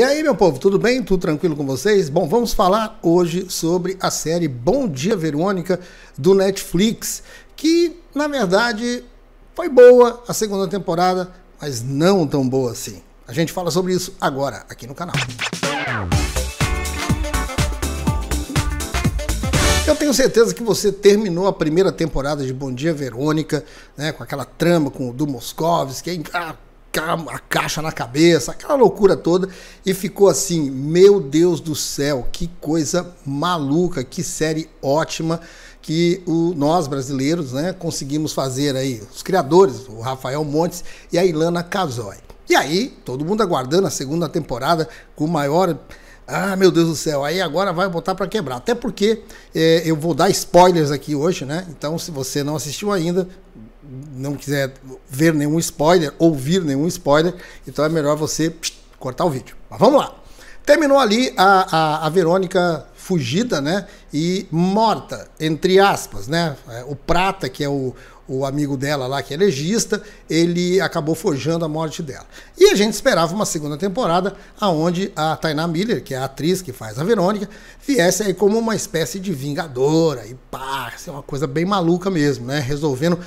E aí, meu povo, tudo bem? Tudo tranquilo com vocês? Bom, vamos falar hoje sobre a série Bom Dia Verônica do Netflix, que na verdade foi boa a segunda temporada, mas não tão boa assim. A gente fala sobre isso agora aqui no canal. Eu tenho certeza que você terminou a primeira temporada de Bom Dia Verônica, né, com aquela trama com o do Moscovski, é a caixa na cabeça, aquela loucura toda, e ficou assim: meu Deus do céu, que coisa maluca, que série ótima que o, nós brasileiros né, conseguimos fazer aí, os criadores, o Rafael Montes e a Ilana Casoy. E aí, todo mundo aguardando a segunda temporada com o maior. Ah, meu Deus do céu, aí agora vai botar para quebrar. Até porque é, eu vou dar spoilers aqui hoje, né? Então, se você não assistiu ainda, não quiser ver nenhum spoiler, ouvir nenhum spoiler, então é melhor você cortar o vídeo. Mas vamos lá. Terminou ali a, a, a Verônica fugida, né? E morta, entre aspas, né? É, o Prata, que é o, o amigo dela lá, que é legista, ele acabou forjando a morte dela. E a gente esperava uma segunda temporada, aonde a Tainá Miller, que é a atriz que faz a Verônica, viesse aí como uma espécie de vingadora e pá, assim, uma coisa bem maluca mesmo, né? Resolvendo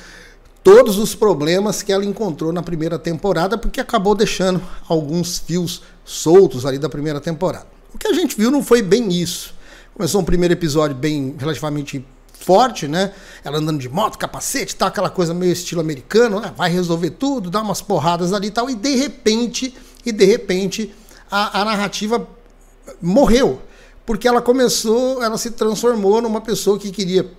todos os problemas que ela encontrou na primeira temporada, porque acabou deixando alguns fios soltos ali da primeira temporada. O que a gente viu não foi bem isso. Começou um primeiro episódio bem relativamente forte, né? Ela andando de moto, capacete, tá aquela coisa meio estilo americano, né? vai resolver tudo, dá umas porradas ali e tal, e de repente, e de repente a, a narrativa morreu, porque ela começou, ela se transformou numa pessoa que queria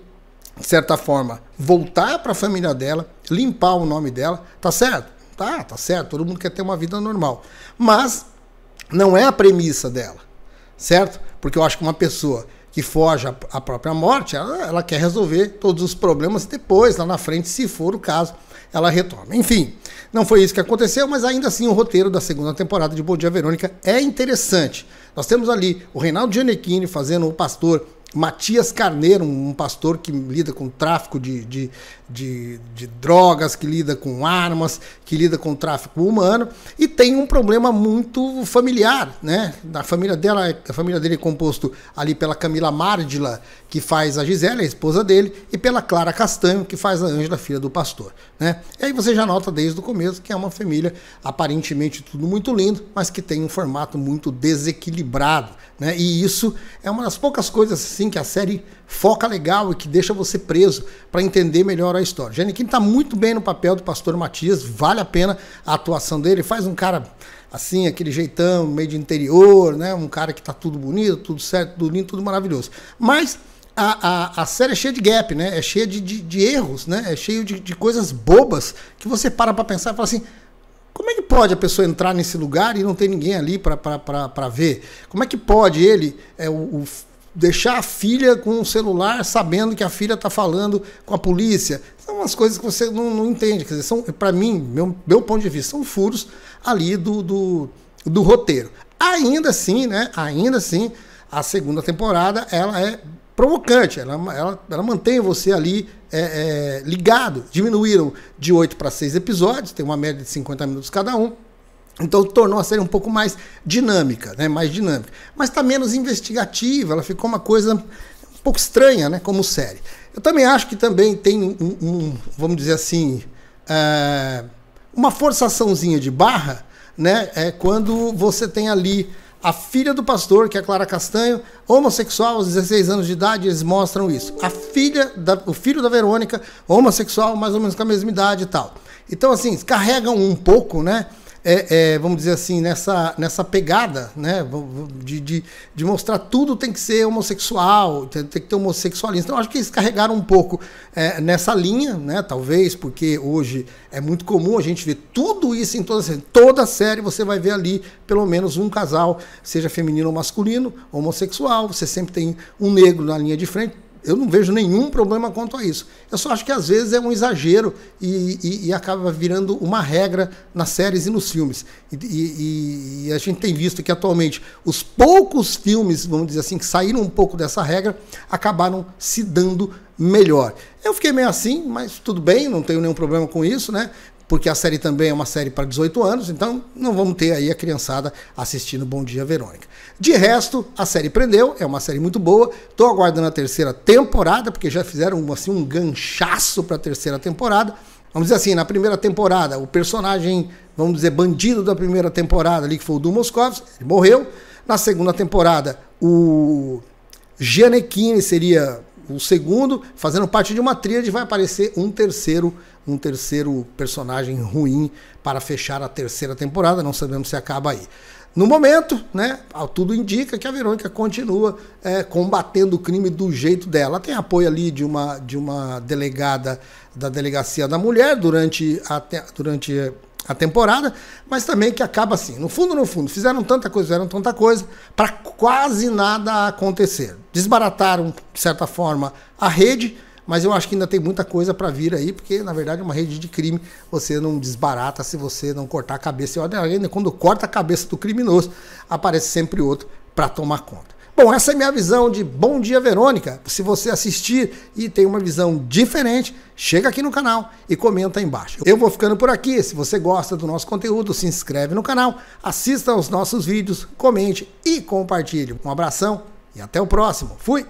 de certa forma, voltar para a família dela, limpar o nome dela, tá certo? Tá, tá certo, todo mundo quer ter uma vida normal. Mas não é a premissa dela, certo? Porque eu acho que uma pessoa que foge à própria morte, ela, ela quer resolver todos os problemas e depois, lá na frente, se for o caso, ela retorna Enfim, não foi isso que aconteceu, mas ainda assim o roteiro da segunda temporada de Bom Dia Verônica é interessante. Nós temos ali o Reinaldo Giannettini fazendo o pastor Matias Carneiro, um pastor que lida com tráfico de, de, de, de, drogas, que lida com armas, que lida com tráfico humano, e tem um problema muito familiar, né? A família, dela, a família dele é composto ali pela Camila Márdila, que faz a Gisele, a esposa dele, e pela Clara Castanho, que faz a Ângela, filha do pastor, né? E aí você já nota desde o começo que é uma família aparentemente tudo muito lindo, mas que tem um formato muito desequilibrado, né? E isso é uma das poucas coisas que a série foca legal e que deixa você preso para entender melhor a história. Gene Kim está muito bem no papel do pastor Matias, vale a pena a atuação dele, faz um cara assim, aquele jeitão, meio de interior, né? Um cara que tá tudo bonito, tudo certo, tudo lindo, tudo maravilhoso. Mas a, a, a, série é cheia de gap, né? É cheia de, de, de erros, né? É cheio de, de, coisas bobas que você para para pensar e fala assim. Como é que pode a pessoa entrar nesse lugar e não ter ninguém ali para ver? Como é que pode ele, é, o, o deixar a filha com o celular sabendo que a filha está falando com a polícia. São umas coisas que você não, não entende. Quer dizer, são, para mim, meu, meu ponto de vista, são furos ali do, do, do roteiro. Ainda assim, né? Ainda assim, a segunda temporada ela é provocante, ela, ela, ela mantém você ali é, é, ligado. Diminuíram de 8 para 6 episódios, tem uma média de 50 minutos cada um. Então tornou a série um pouco mais dinâmica, né? mais dinâmica. Mas está menos investigativa, ela ficou uma coisa um pouco estranha né? como série. Eu também acho que também tem um, um vamos dizer assim, é, uma forçaçãozinha de barra, né? É quando você tem ali a filha do pastor, que é a Clara Castanho, homossexual aos 16 anos de idade, eles mostram isso. A filha, da, o filho da Verônica, homossexual, mais ou menos com a mesma idade e tal. Então, assim, carregam um pouco, né? é, é, vamos dizer assim, nessa, nessa pegada, né? De, de, de, mostrar tudo tem que ser homossexual, tem, tem que ter homossexualismo. Então, acho que eles carregaram um pouco é, nessa linha, né? Talvez, porque hoje é muito comum a gente ver tudo isso em toda série. Toda série você vai ver ali pelo menos um casal, seja feminino ou masculino, homossexual, você sempre tem um negro na linha de frente eu não vejo nenhum problema quanto a isso. Eu só acho que às vezes é um exagero e, e, e acaba virando uma regra nas séries e nos filmes. E, e, a gente tem visto que atualmente os poucos filmes, vamos dizer assim, que saíram um pouco dessa regra, acabaram se dando melhor. Eu fiquei meio assim, mas tudo bem, não tenho nenhum problema com isso, né? porque a série também é uma série para 18 anos, então não vamos ter aí a criançada assistindo Bom Dia Verônica. De resto, a série prendeu, é uma série muito boa. Estou aguardando a terceira temporada, porque já fizeram assim um ganchaço para a terceira temporada. Vamos dizer assim, na primeira temporada, o personagem, vamos dizer, bandido da primeira temporada ali, que foi o Du Moscovitz, morreu. Na segunda temporada, o Gianecchini seria o segundo, fazendo parte de uma tríade, vai aparecer um terceiro, um terceiro personagem ruim para fechar a terceira temporada. Não sabemos se acaba aí. No momento, né, tudo indica que a Verônica continua é, combatendo o crime do jeito dela. Ela tem apoio ali de uma, de uma delegada da delegacia da mulher durante a, durante a temporada, mas também que acaba assim. No fundo, no fundo, fizeram tanta coisa, fizeram tanta coisa, para quase nada acontecer desbarataram, de certa forma, a rede, mas eu acho que ainda tem muita coisa para vir aí, porque na verdade é uma rede de crime você não desbarata se você não cortar a cabeça. E ainda quando corta a cabeça do criminoso, aparece sempre outro para tomar conta. Bom, essa é minha visão de Bom Dia Verônica. Se você assistir e tem uma visão diferente, chega aqui no canal e comenta aí embaixo. Eu vou ficando por aqui. Se você gosta do nosso conteúdo, se inscreve no canal, assista aos nossos vídeos, comente e compartilhe. Um abração e até o próximo. Fui!